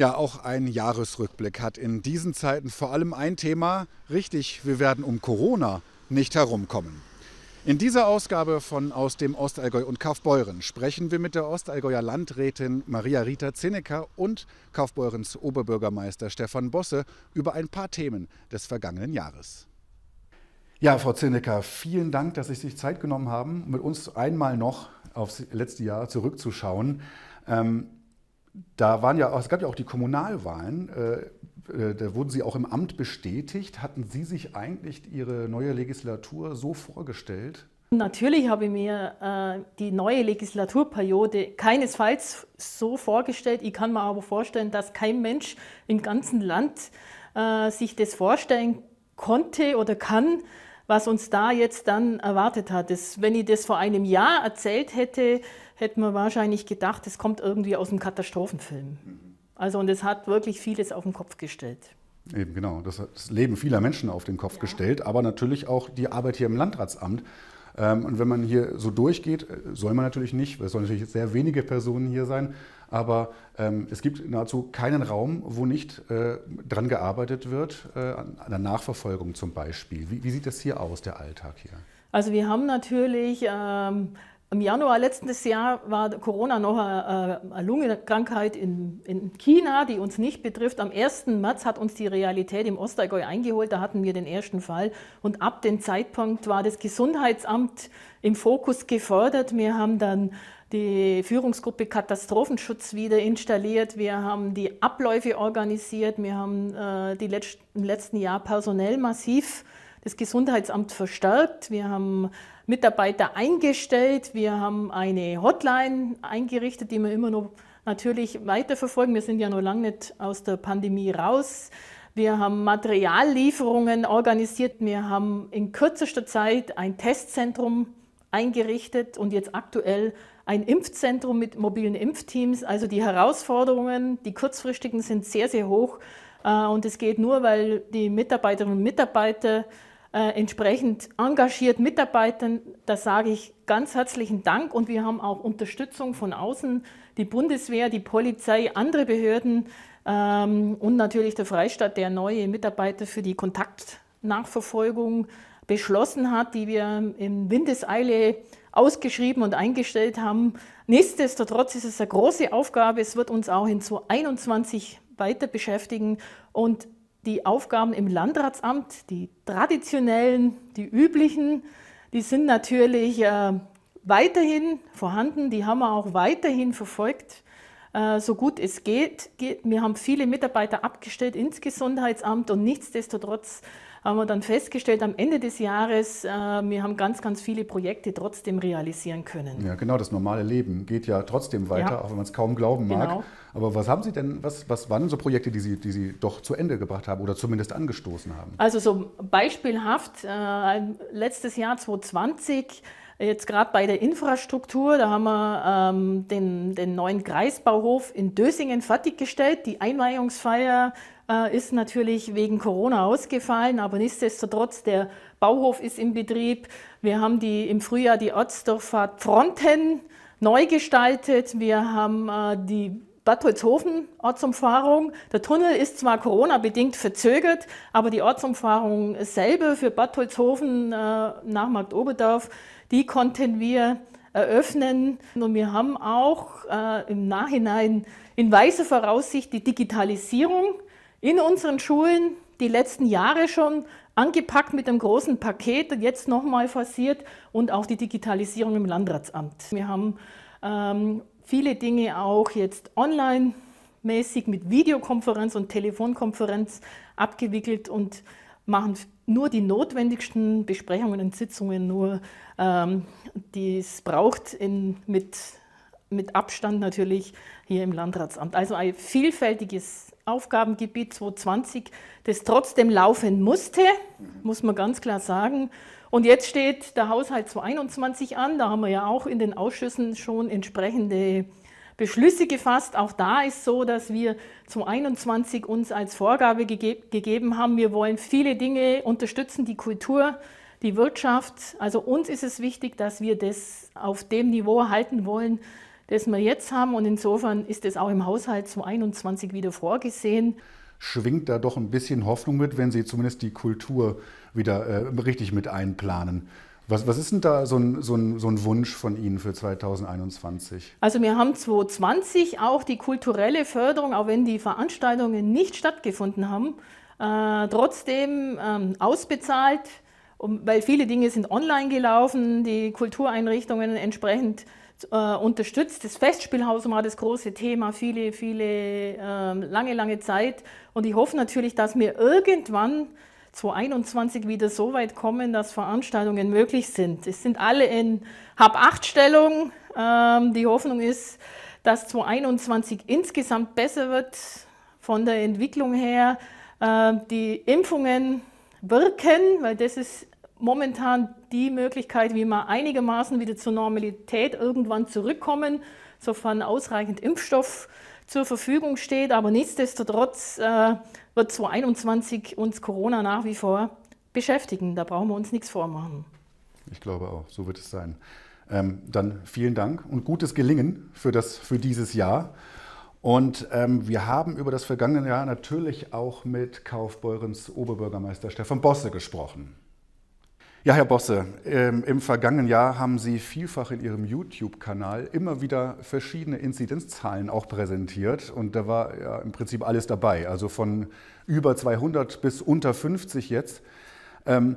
Ja, auch ein Jahresrückblick hat in diesen Zeiten vor allem ein Thema. Richtig, wir werden um Corona nicht herumkommen. In dieser Ausgabe von Aus dem Ostallgäu und Kaufbeuren sprechen wir mit der Ostallgäuer Landrätin Maria Rita Zinnecker und Kaufbeurens Oberbürgermeister Stefan Bosse über ein paar Themen des vergangenen Jahres. Ja, Frau Zinnecker, vielen Dank, dass Sie sich Zeit genommen haben, mit uns einmal noch aufs letzte Jahr zurückzuschauen. Ähm, da waren ja, es gab ja auch die Kommunalwahlen, äh, äh, da wurden Sie auch im Amt bestätigt. Hatten Sie sich eigentlich Ihre neue Legislatur so vorgestellt? Natürlich habe ich mir äh, die neue Legislaturperiode keinesfalls so vorgestellt. Ich kann mir aber vorstellen, dass kein Mensch im ganzen Land äh, sich das vorstellen konnte oder kann, was uns da jetzt dann erwartet hat. Das, wenn ich das vor einem Jahr erzählt hätte, hätten wir wahrscheinlich gedacht, es kommt irgendwie aus einem Katastrophenfilm. Mhm. Also und es hat wirklich vieles auf den Kopf gestellt. Eben genau, das, hat das Leben vieler Menschen auf den Kopf ja. gestellt, aber natürlich auch die Arbeit hier im Landratsamt. Ähm, und wenn man hier so durchgeht, soll man natürlich nicht, es sollen natürlich sehr wenige Personen hier sein, aber ähm, es gibt nahezu keinen Raum, wo nicht äh, dran gearbeitet wird, äh, an der Nachverfolgung zum Beispiel. Wie, sieht das hier aus, der Alltag hier? Also wir haben natürlich ähm, im Januar letztes Jahr war Corona noch eine, äh, eine Lungenkrankheit in, in, China, die uns nicht betrifft. Am 1. März hat uns die Realität im Ostallgäu eingeholt, da hatten wir den ersten Fall. Und ab dem Zeitpunkt war das Gesundheitsamt im Fokus gefordert. Wir haben dann die Führungsgruppe Katastrophenschutz wieder installiert. Wir haben die Abläufe organisiert. Wir haben äh, die letzt, im letzten Jahr personell massiv das Gesundheitsamt verstärkt. Wir haben Mitarbeiter eingestellt. Wir haben eine Hotline eingerichtet, die wir immer noch natürlich weiterverfolgen. Wir sind ja noch lange nicht aus der Pandemie raus. Wir haben Materiallieferungen organisiert. Wir haben in kürzester Zeit ein Testzentrum eingerichtet und jetzt aktuell ein Impfzentrum mit mobilen Impfteams. Also die Herausforderungen, die kurzfristigen sind sehr, sehr hoch. Äh, und es geht nur, weil die Mitarbeiterinnen und Mitarbeiter äh, entsprechend engagiert mitarbeiten. Da sage ich ganz herzlichen Dank und wir haben auch Unterstützung von außen, die Bundeswehr, die Polizei, andere Behörden ähm, und natürlich der Freistaat, der neue Mitarbeiter für die Kontaktnachverfolgung beschlossen hat, die wir in Windeseile ausgeschrieben und eingestellt haben. Nichtsdestotrotz ist es eine große Aufgabe. Es wird uns auch in 2021 weiter beschäftigen und die Aufgaben im Landratsamt, die traditionellen, die üblichen, die sind natürlich äh, weiterhin vorhanden, die haben wir auch weiterhin verfolgt, äh, so gut es geht. Wir haben viele Mitarbeiter abgestellt ins Gesundheitsamt und nichtsdestotrotz haben wir dann festgestellt, am Ende des Jahres, äh, wir haben ganz, ganz viele Projekte trotzdem realisieren können. Ja, genau, das normale Leben geht ja trotzdem weiter, ja. auch wenn man es kaum glauben mag. Genau. Aber was haben Sie denn, was, was waren so Projekte, die Sie, die Sie doch zu Ende gebracht haben oder zumindest angestoßen haben? Also so beispielhaft, äh, letztes Jahr 2020, jetzt gerade bei der Infrastruktur, da haben wir ähm, den, den neuen Kreisbauhof in Dösingen fertiggestellt, die Einweihungsfeier äh, ist natürlich wegen Corona ausgefallen, aber nichtsdestotrotz, der Bauhof ist in Betrieb. Wir haben die, im Frühjahr die Ortsdurchfahrt Fronten neu gestaltet. Wir haben äh, die Bad Holzhofen Ortsumfahrung. Der Tunnel ist zwar Corona-bedingt verzögert, aber die Ortsumfahrung selber für Bad Holzhofen äh, nach Markt Oberdorf, die konnten wir eröffnen. Und wir haben auch äh, im Nachhinein in weiser Voraussicht die Digitalisierung in unseren Schulen die letzten Jahre schon angepackt mit einem großen Paket und jetzt nochmal forciert und auch die Digitalisierung im Landratsamt. Wir haben ähm, viele Dinge auch jetzt online mäßig mit Videokonferenz und Telefonkonferenz abgewickelt und machen nur die notwendigsten Besprechungen und Sitzungen, nur ähm, die es braucht in, mit, mit Abstand natürlich hier im Landratsamt. Also ein vielfältiges Aufgabengebiet 2020 das trotzdem laufen musste, muss man ganz klar sagen. Und jetzt steht der Haushalt 2021 an. Da haben wir ja auch in den Ausschüssen schon entsprechende Beschlüsse gefasst. Auch da ist so, dass wir 2021 uns als Vorgabe gege gegeben haben, wir wollen viele Dinge unterstützen, die Kultur, die Wirtschaft. Also uns ist es wichtig, dass wir das auf dem Niveau halten wollen, das wir jetzt haben. Und insofern ist es auch im Haushalt 2021 wieder vorgesehen. Schwingt da doch ein bisschen Hoffnung mit, wenn Sie zumindest die Kultur wieder äh, richtig mit einplanen. Was, was, ist denn da so ein, so, ein, so ein, Wunsch von Ihnen für 2021? Also wir haben 2020 auch die kulturelle Förderung, auch wenn die Veranstaltungen nicht stattgefunden haben, äh, trotzdem ähm, ausbezahlt, um, weil viele Dinge sind online gelaufen, die Kultureinrichtungen entsprechend äh, unterstützt. Das Festspielhaus war das große Thema, viele, viele, äh, lange, lange Zeit. Und ich hoffe natürlich, dass wir irgendwann 2021 wieder so weit kommen, dass Veranstaltungen möglich sind. Es sind alle in Hab-8-Stellung. Ähm, die Hoffnung ist, dass 2021 insgesamt besser wird von der Entwicklung her. Äh, die Impfungen wirken, weil das ist momentan die Möglichkeit, wie wir einigermaßen wieder zur Normalität irgendwann zurückkommen, sofern ausreichend Impfstoff zur Verfügung steht. Aber nichtsdestotrotz äh, wird 2021 uns Corona nach wie vor beschäftigen. Da brauchen wir uns nichts vormachen. Ich glaube auch, so wird es sein. Ähm, dann vielen Dank und gutes Gelingen für, das, für dieses Jahr. Und ähm, wir haben über das vergangene Jahr natürlich auch mit Kaufbeurens Oberbürgermeister Stefan Bosse gesprochen. Ja, Herr Bosse, ähm, im vergangenen Jahr haben Sie vielfach in Ihrem YouTube-Kanal immer wieder verschiedene Inzidenzzahlen auch präsentiert. Und da war ja im Prinzip alles dabei, also von über 200 bis unter 50 jetzt. Ähm,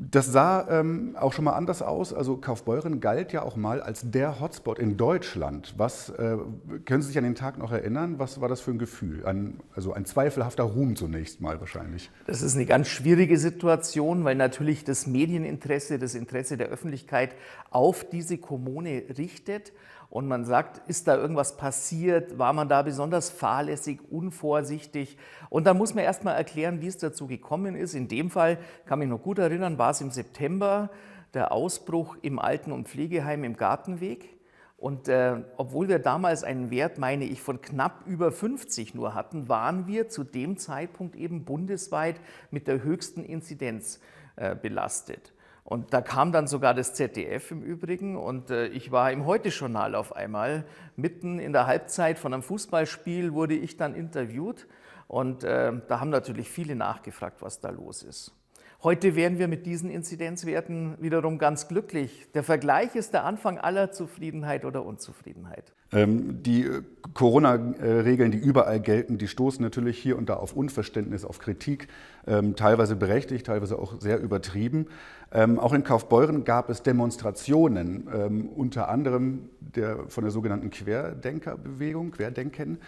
das sah ähm, auch schon mal anders aus. Also Kaufbeuren galt ja auch mal als der Hotspot in Deutschland. Was äh, können Sie sich an den Tag noch erinnern? Was war das für ein Gefühl? Ein, also ein zweifelhafter Ruhm zunächst mal wahrscheinlich. Das ist eine ganz schwierige Situation, weil natürlich das Medieninteresse, das Interesse der Öffentlichkeit auf diese Kommune richtet und man sagt, ist da irgendwas passiert? War man da besonders fahrlässig, unvorsichtig? Und dann muss man erst mal erklären, wie es dazu gekommen ist. In dem Fall kann mich noch gut erinnern, war es im September der Ausbruch im Alten- und Pflegeheim im Gartenweg. Und äh, obwohl wir damals einen Wert, meine ich, von knapp über 50 nur hatten, waren wir zu dem Zeitpunkt eben bundesweit mit der höchsten Inzidenz äh, belastet. Und da kam dann sogar das ZDF im Übrigen und äh, ich war im Heute-Journal auf einmal. Mitten in der Halbzeit von einem Fußballspiel wurde ich dann interviewt und äh, da haben natürlich viele nachgefragt, was da los ist. Heute wären wir mit diesen Inzidenzwerten wiederum ganz glücklich. Der Vergleich ist der Anfang aller Zufriedenheit oder Unzufriedenheit. Ähm, die äh, Corona-Regeln, die überall gelten, die stoßen natürlich hier und da auf Unverständnis, auf Kritik, ähm, teilweise berechtigt, teilweise auch sehr übertrieben. Ähm, auch in Kaufbeuren gab es Demonstrationen, ähm, unter anderem der, von der sogenannten Querdenkerbewegung, Querdenken.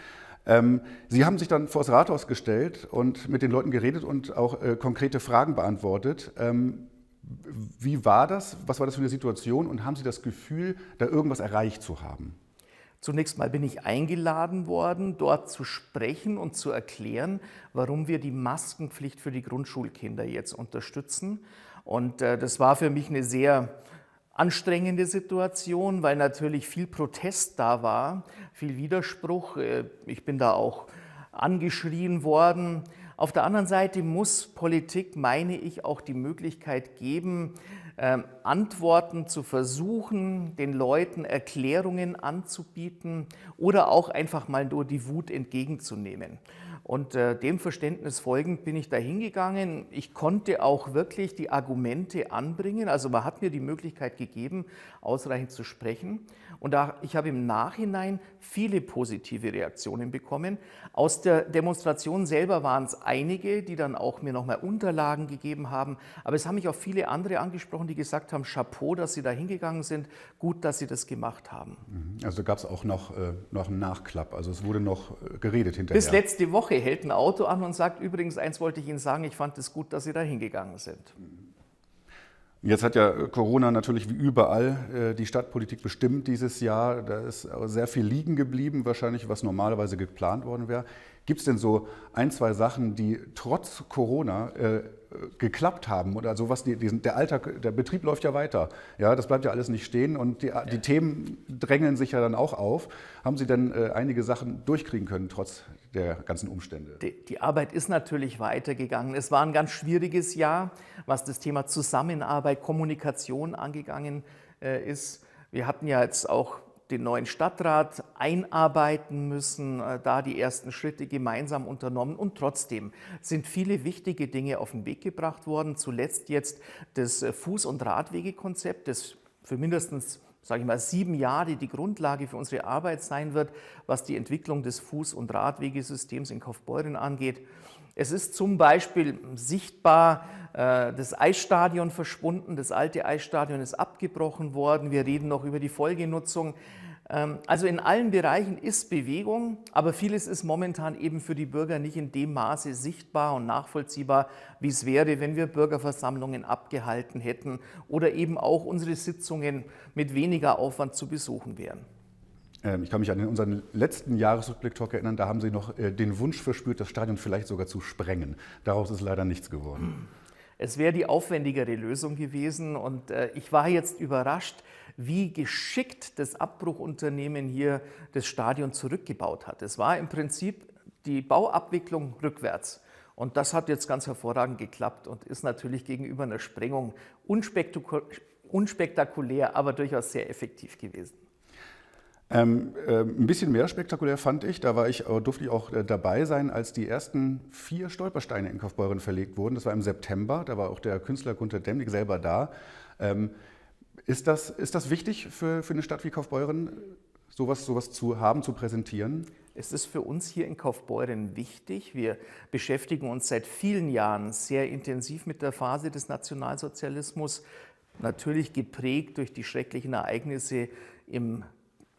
Ähm, Sie haben sich dann vor das Rathaus gestellt und mit den Leuten geredet und auch äh, konkrete Fragen beantwortet. Ähm, wie war das? Was war das für eine Situation? Und haben Sie das Gefühl, da irgendwas erreicht zu haben? Zunächst mal bin ich eingeladen worden, dort zu sprechen und zu erklären, warum wir die Maskenpflicht für die Grundschulkinder jetzt unterstützen. Und äh, das war für mich eine sehr anstrengende Situation, weil natürlich viel Protest da war, viel Widerspruch. Äh, ich bin da auch angeschrien worden. Auf der anderen Seite muss Politik, meine ich, auch die Möglichkeit geben, ähm, Antworten zu versuchen, den Leuten Erklärungen anzubieten oder auch einfach mal nur die Wut entgegenzunehmen. Und äh, dem Verständnis folgend bin ich da hingegangen. Ich konnte auch wirklich die Argumente anbringen. Also man hat mir die Möglichkeit gegeben, ausreichend zu sprechen. Und da, ich habe im Nachhinein viele positive Reaktionen bekommen. Aus der Demonstration selber waren es einige, die dann auch mir nochmal Unterlagen gegeben haben. Aber es haben mich auch viele andere angesprochen, die gesagt haben, Chapeau, dass Sie da hingegangen sind. Gut, dass Sie das gemacht haben. Mhm. Also gab es auch noch, äh, noch einen Nachklapp. Also es wurde noch äh, geredet hinterher. Bis letzte Woche hält ein Auto an und sagt, übrigens, eins wollte ich Ihnen sagen, ich fand es gut, dass Sie da hingegangen sind. Mhm. Jetzt hat ja äh, Corona natürlich wie überall äh, die Stadtpolitik bestimmt dieses Jahr. Da ist äh, sehr viel liegen geblieben, wahrscheinlich was normalerweise geplant worden wäre. Gibt es denn so ein, zwei Sachen, die trotz Corona äh, geklappt haben oder sowas? Die, die, der Alltag, der Betrieb läuft ja weiter. Ja, das bleibt ja alles nicht stehen und die, ja. die Themen drängeln sich ja dann auch auf. Haben Sie denn äh, einige Sachen durchkriegen können trotz der ganzen Umstände? die Arbeit ist natürlich weitergegangen. Es war ein ganz schwieriges Jahr, was das Thema Zusammenarbeit, Kommunikation angegangen äh, ist. Wir hatten ja jetzt auch den neuen Stadtrat einarbeiten müssen, äh, da die ersten Schritte gemeinsam unternommen. Und trotzdem sind viele wichtige Dinge auf den Weg gebracht worden. Zuletzt jetzt das Fuß- und Radwegekonzept, das für mindestens sage ich mal, sieben Jahre die Grundlage für unsere Arbeit sein wird, was die Entwicklung des Fuß- und Radwegesystems in Kaufbeuren angeht. Es ist zum Beispiel sichtbar äh, das Eisstadion verschwunden, das alte Eisstadion ist abgebrochen worden. Wir reden noch über die Folgenutzung. Ähm, also in allen Bereichen ist Bewegung, aber vieles ist momentan eben für die Bürger nicht in dem Maße sichtbar und nachvollziehbar, wie es wäre, wenn wir Bürgerversammlungen abgehalten hätten oder eben auch unsere Sitzungen mit weniger Aufwand zu besuchen wären. Ähm, ich kann mich an unseren letzten Jahresrückblick-Talk erinnern, da haben Sie noch äh, den Wunsch verspürt, das Stadion vielleicht sogar zu sprengen. Daraus ist leider nichts geworden. Hm. Es wäre die aufwendigere Lösung gewesen und äh, ich war jetzt überrascht, wie geschickt das Abbruchunternehmen hier das Stadion zurückgebaut hat. Es war im Prinzip die Bauabwicklung rückwärts. Und das hat jetzt ganz hervorragend geklappt und ist natürlich gegenüber einer Sprengung unspektakulär, aber durchaus sehr effektiv gewesen. Ähm, äh, ein bisschen mehr spektakulär fand ich, da war ich, äh, durfte ich auch äh, dabei sein, als die ersten vier Stolpersteine in Kaufbeuren verlegt wurden. Das war im September, da war auch der Künstler Gunther Demnig selber da. Ähm, ist, das, ist das wichtig für, für eine Stadt wie Kaufbeuren, sowas, sowas zu haben, zu präsentieren? Es ist für uns hier in Kaufbeuren wichtig. Wir beschäftigen uns seit vielen Jahren sehr intensiv mit der Phase des Nationalsozialismus, natürlich geprägt durch die schrecklichen Ereignisse im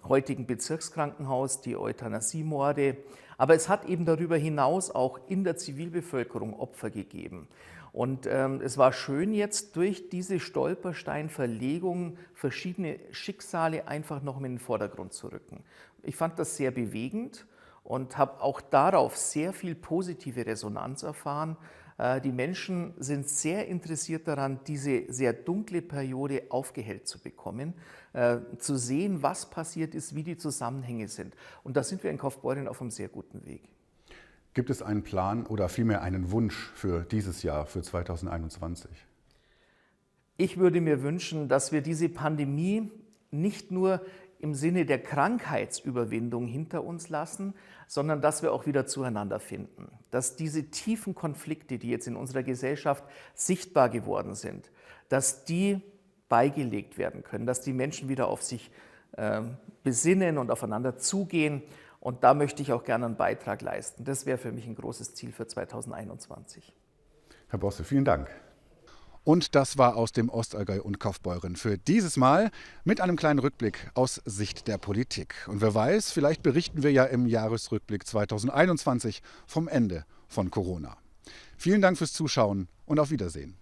heutigen Bezirkskrankenhaus, die Euthanasiemorde. Aber es hat eben darüber hinaus auch in der Zivilbevölkerung Opfer gegeben. Und ähm, es war schön jetzt durch diese Stolpersteinverlegung verschiedene Schicksale einfach noch in den Vordergrund zu rücken. Ich fand das sehr bewegend und habe auch darauf sehr viel positive Resonanz erfahren. Äh, die Menschen sind sehr interessiert daran, diese sehr dunkle Periode aufgehellt zu bekommen, äh, zu sehen, was passiert ist, wie die Zusammenhänge sind. Und da sind wir in Kaufbeuren auf einem sehr guten Weg. Gibt es einen Plan oder vielmehr einen Wunsch für dieses Jahr, für 2021? Ich würde mir wünschen, dass wir diese Pandemie nicht nur im Sinne der Krankheitsüberwindung hinter uns lassen, sondern dass wir auch wieder zueinander finden. Dass diese tiefen Konflikte, die jetzt in unserer Gesellschaft sichtbar geworden sind, dass die beigelegt werden können, dass die Menschen wieder auf sich äh, besinnen und aufeinander zugehen. Und da möchte ich auch gerne einen Beitrag leisten. Das wäre für mich ein großes Ziel für 2021. Herr Bosse, vielen Dank. Und das war aus dem Ostallgäu und Kaufbeuren für dieses Mal mit einem kleinen Rückblick aus Sicht der Politik. Und wer weiß, vielleicht berichten wir ja im Jahresrückblick 2021 vom Ende von Corona. Vielen Dank fürs Zuschauen und auf Wiedersehen.